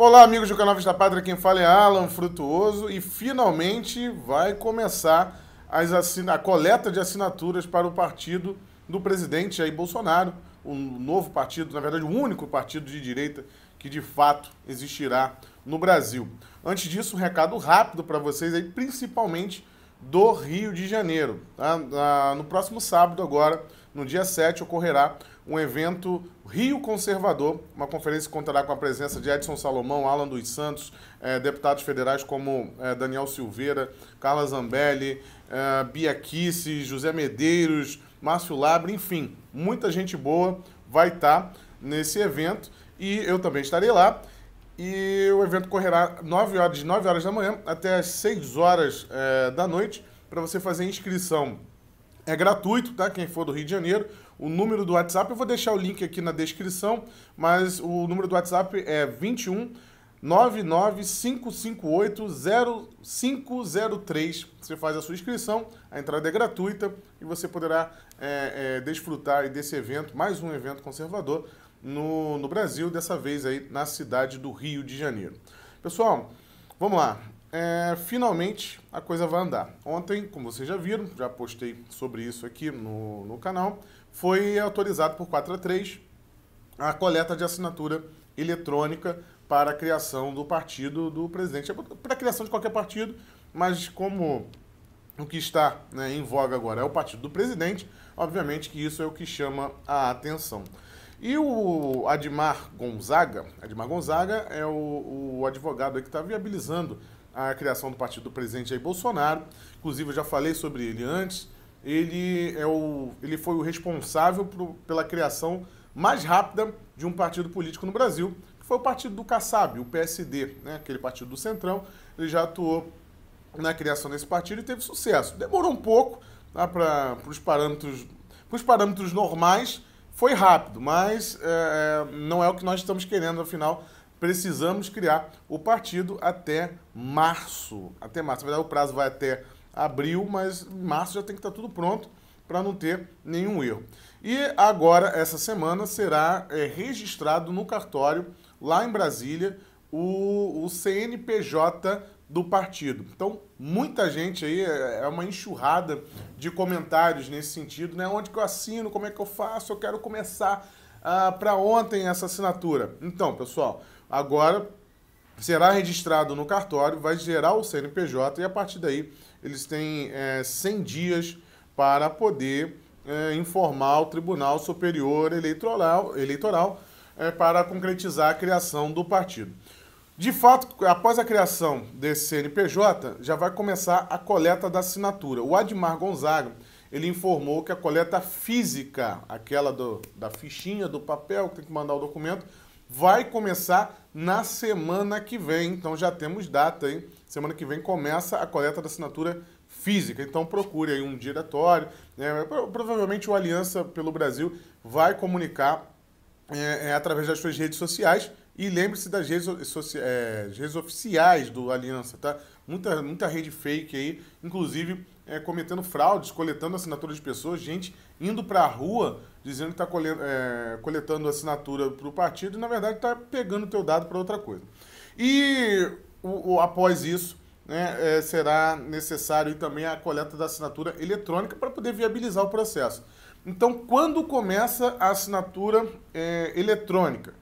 Olá, amigos do canal Vista Pátria, quem fala é Alan Frutuoso e finalmente vai começar a coleta de assinaturas para o partido do presidente Jair Bolsonaro, o um novo partido, na verdade, o único partido de direita que de fato existirá no Brasil. Antes disso, um recado rápido para vocês aí, principalmente do Rio de Janeiro. Tá? Ah, no próximo sábado, agora, no dia 7, ocorrerá um evento Rio Conservador, uma conferência que contará com a presença de Edson Salomão, Alan dos Santos, eh, deputados federais como eh, Daniel Silveira, Carla Zambelli, eh, Bia Kisses, José Medeiros, Márcio Labre, enfim, muita gente boa vai estar tá nesse evento e eu também estarei lá. E o evento correrá 9 horas, de 9 horas da manhã até as 6 horas da noite para você fazer inscrição. É gratuito, tá? Quem for do Rio de Janeiro o número do WhatsApp, eu vou deixar o link aqui na descrição, mas o número do WhatsApp é 21 995580503. Você faz a sua inscrição, a entrada é gratuita e você poderá é, é, desfrutar desse evento, mais um evento conservador no, no Brasil, dessa vez aí na cidade do Rio de Janeiro. Pessoal, vamos lá é, finalmente a coisa vai andar. Ontem, como vocês já viram, já postei sobre isso aqui no, no canal, foi autorizado por 4 a 3 a coleta de assinatura eletrônica para a criação do partido do presidente. É para a criação de qualquer partido, mas como o que está né, em voga agora é o partido do presidente, obviamente que isso é o que chama a atenção. E o Admar Gonzaga, Admar Gonzaga é o, o advogado que está viabilizando a criação do partido do presidente Jair Bolsonaro. Inclusive, eu já falei sobre ele antes. Ele, é o, ele foi o responsável por, pela criação mais rápida de um partido político no Brasil, que foi o partido do Kassab, o PSD, né? aquele partido do Centrão. Ele já atuou na criação desse partido e teve sucesso. Demorou um pouco tá, para os parâmetros, parâmetros normais, foi rápido, mas é, é, não é o que nós estamos querendo, afinal, precisamos criar o partido até março. Até março. Na verdade, o prazo vai até abril, mas em março já tem que estar tudo pronto para não ter nenhum erro. E agora, essa semana, será é, registrado no cartório, lá em Brasília, o, o CNPJ do partido. Então, muita gente aí, é, é uma enxurrada de comentários nesse sentido, né? Onde que eu assino, como é que eu faço, eu quero começar ah, para ontem essa assinatura. Então, pessoal, agora será registrado no cartório, vai gerar o CNPJ e a partir daí eles têm é, 100 dias para poder é, informar o Tribunal Superior Eleitoral, eleitoral é, para concretizar a criação do partido. De fato, após a criação desse CNPJ, já vai começar a coleta da assinatura. O Admar Gonzaga, ele informou que a coleta física, aquela do, da fichinha, do papel, que tem que mandar o documento, vai começar na semana que vem. Então já temos data, hein? Semana que vem começa a coleta da assinatura física. Então procure aí um diretório. Né? provavelmente o Aliança pelo Brasil vai comunicar é, é, através das suas redes sociais. E lembre-se das redes, é, redes oficiais do Aliança, tá? Muita, muita rede fake aí, inclusive é, cometendo fraudes, coletando assinaturas de pessoas, gente indo para a rua dizendo que está é, coletando assinatura para o partido e, na verdade, está pegando o teu dado para outra coisa. E o, o, após isso, né, é, será necessário também a coleta da assinatura eletrônica para poder viabilizar o processo. Então, quando começa a assinatura é, eletrônica?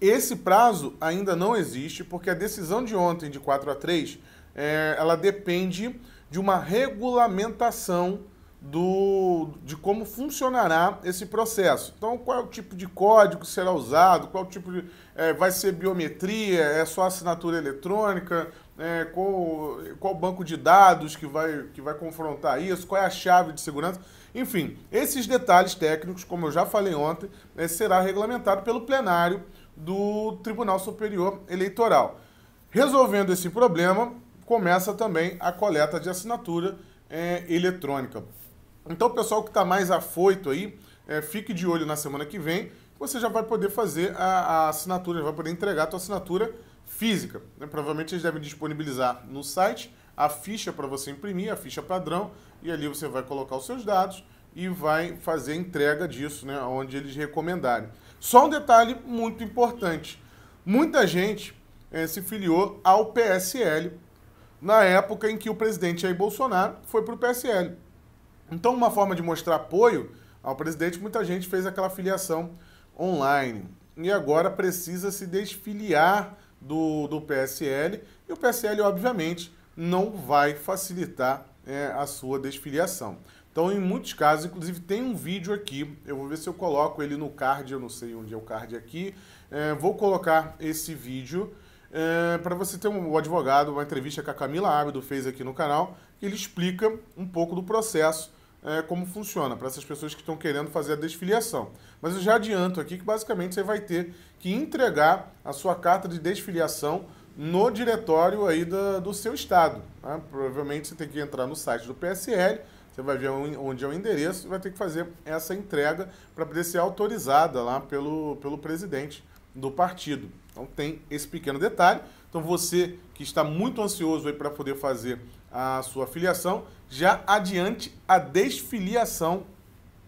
Esse prazo ainda não existe, porque a decisão de ontem, de 4 a 3, é, ela depende de uma regulamentação do, de como funcionará esse processo. Então, qual é o tipo de código será usado, qual tipo de. É, vai ser biometria, é só assinatura eletrônica, é, qual, qual banco de dados que vai, que vai confrontar isso, qual é a chave de segurança. Enfim, esses detalhes técnicos, como eu já falei ontem, é, será regulamentado pelo plenário do Tribunal Superior Eleitoral. Resolvendo esse problema, começa também a coleta de assinatura é, eletrônica. Então, o pessoal que está mais afoito aí, é, fique de olho na semana que vem, você já vai poder fazer a, a assinatura, já vai poder entregar a sua assinatura física. Né? Provavelmente eles devem disponibilizar no site a ficha para você imprimir, a ficha padrão, e ali você vai colocar os seus dados e vai fazer a entrega disso, né, onde eles recomendarem. Só um detalhe muito importante. Muita gente é, se filiou ao PSL na época em que o presidente Jair Bolsonaro foi para o PSL. Então, uma forma de mostrar apoio ao presidente, muita gente fez aquela filiação online. E agora precisa se desfiliar do, do PSL. E o PSL, obviamente, não vai facilitar é, a sua desfiliação. Então, em muitos casos, inclusive tem um vídeo aqui, eu vou ver se eu coloco ele no card, eu não sei onde é o card aqui. É, vou colocar esse vídeo é, para você ter um, advogado, uma entrevista que a Camila Ábido fez aqui no canal, ele explica um pouco do processo é, como funciona para essas pessoas que estão querendo fazer a desfiliação. Mas eu já adianto aqui que basicamente você vai ter que entregar a sua carta de desfiliação no diretório aí da, do seu estado. Tá? Provavelmente você tem que entrar no site do PSL, você vai ver onde é o endereço e vai ter que fazer essa entrega para poder ser autorizada lá pelo, pelo presidente do partido. Então tem esse pequeno detalhe. Então você que está muito ansioso aí para poder fazer a sua filiação, já adiante a desfiliação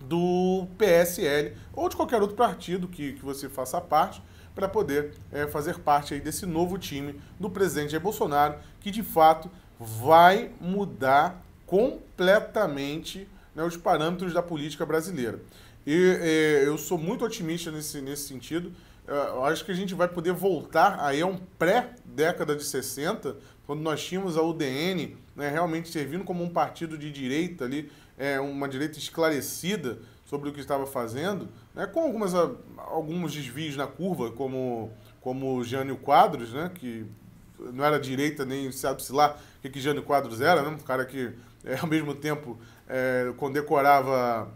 do PSL ou de qualquer outro partido que, que você faça parte para poder é, fazer parte aí desse novo time do presidente Jair Bolsonaro, que de fato vai mudar completamente né, os parâmetros da política brasileira. E é, eu sou muito otimista nesse, nesse sentido. É, eu acho que a gente vai poder voltar aí a um pré-década de 60, quando nós tínhamos a UDN né, realmente servindo como um partido de direita ali, é, uma direita esclarecida sobre o que estava fazendo, né, com algumas, ah, alguns desvios na curva, como, como Jânio Quadros, né, que não era direita nem sabe-se lá o que, que Jânio Quadros era, né, um cara que é, ao mesmo tempo é, condecorava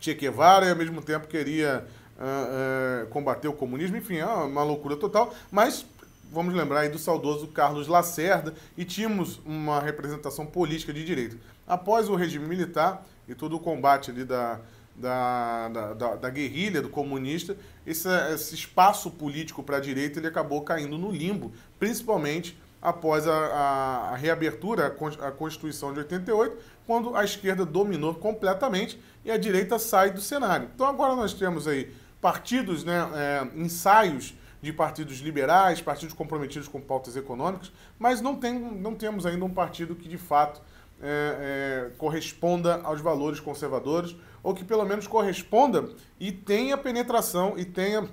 Che Guevara e ao mesmo tempo queria Uh, uh, combater o comunismo, enfim, é uma loucura total, mas vamos lembrar aí do saudoso Carlos Lacerda e tínhamos uma representação política de direito. Após o regime militar e todo o combate ali da, da, da, da, da guerrilha, do comunista, esse, esse espaço político para a direita ele acabou caindo no limbo, principalmente após a, a, a reabertura, a Constituição de 88, quando a esquerda dominou completamente e a direita sai do cenário. Então agora nós temos aí partidos, né, é, ensaios de partidos liberais, partidos comprometidos com pautas econômicas, mas não, tem, não temos ainda um partido que de fato é, é, corresponda aos valores conservadores, ou que pelo menos corresponda e tenha penetração e tenha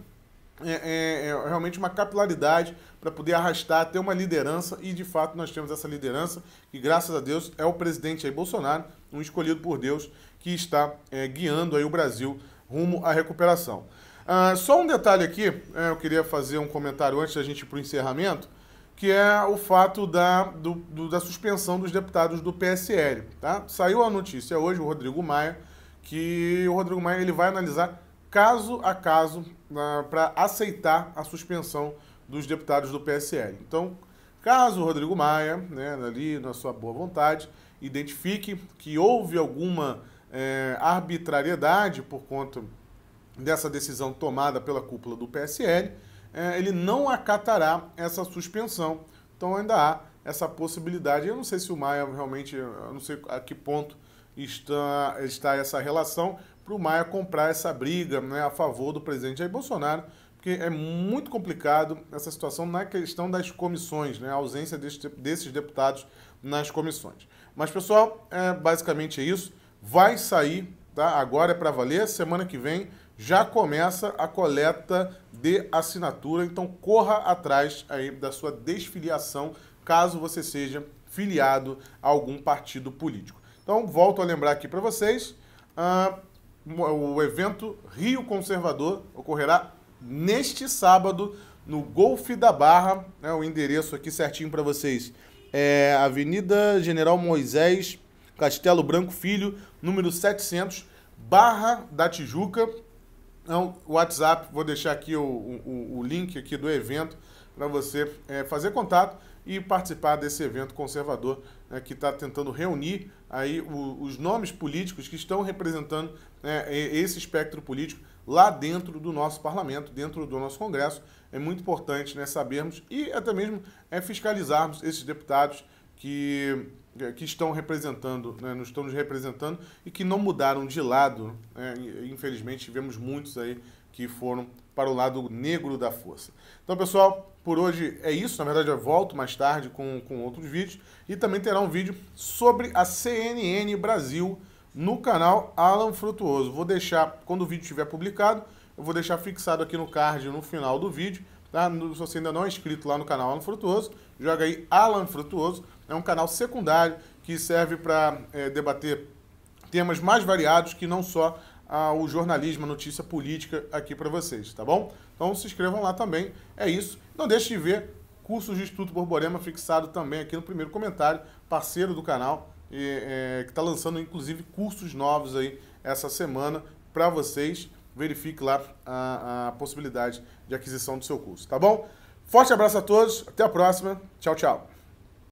é, é, é, realmente uma capilaridade para poder arrastar, ter uma liderança, e de fato nós temos essa liderança, que graças a Deus é o presidente aí, Bolsonaro, um escolhido por Deus, que está é, guiando aí o Brasil rumo à recuperação. Ah, só um detalhe aqui, é, eu queria fazer um comentário antes da gente ir para o encerramento, que é o fato da, do, do, da suspensão dos deputados do PSL. Tá? Saiu a notícia hoje, o Rodrigo Maia, que o Rodrigo Maia ele vai analisar caso a caso ah, para aceitar a suspensão dos deputados do PSL. Então, caso o Rodrigo Maia, né, ali na sua boa vontade, identifique que houve alguma é, arbitrariedade por conta dessa decisão tomada pela cúpula do PSL, é, ele não acatará essa suspensão. Então ainda há essa possibilidade. Eu não sei se o Maia realmente, eu não sei a que ponto está, está essa relação para o Maia comprar essa briga né, a favor do presidente Jair Bolsonaro, porque é muito complicado essa situação na questão das comissões, né, a ausência desse, desses deputados nas comissões. Mas, pessoal, é basicamente é isso. Vai sair, tá? agora é para valer, semana que vem já começa a coleta de assinatura. Então corra atrás aí da sua desfiliação, caso você seja filiado a algum partido político. Então volto a lembrar aqui para vocês, uh, o evento Rio Conservador ocorrerá neste sábado no Golfe da Barra, né, o endereço aqui certinho para vocês é Avenida General Moisés, Castelo Branco Filho, número 700, Barra da Tijuca, então, o WhatsApp, vou deixar aqui o, o, o link aqui do evento para você é, fazer contato e participar desse evento conservador né, que está tentando reunir aí o, os nomes políticos que estão representando né, esse espectro político lá dentro do nosso parlamento, dentro do nosso congresso. É muito importante né, sabermos e é até mesmo é, fiscalizarmos esses deputados que, é, que estão representando, né, nos estão nos representando e que não mudaram de lado. Né? Infelizmente, tivemos muitos aí que foram para o lado negro da força. Então, pessoal, por hoje é isso. Na verdade, eu volto mais tarde com, com outros vídeos e também terá um vídeo sobre a CNN Brasil no canal Alan Frutuoso. Vou deixar, quando o vídeo estiver publicado, eu vou deixar fixado aqui no card no final do vídeo. Tá? Se você ainda não é inscrito lá no canal Alan Frutuoso, joga aí Alan Frutuoso é um canal secundário que serve para é, eh, debater temas mais variados que não só ah, o jornalismo, a notícia política aqui para vocês, tá bom? Então se inscrevam lá também, é isso. Não deixe de ver cursos de Instituto Borborema fixado também aqui no primeiro comentário, parceiro do canal, e, é, que está lançando inclusive cursos novos aí essa semana para vocês. Verifique lá a, a possibilidade de aquisição do seu curso, tá bom? Forte abraço a todos, até a próxima, tchau, tchau.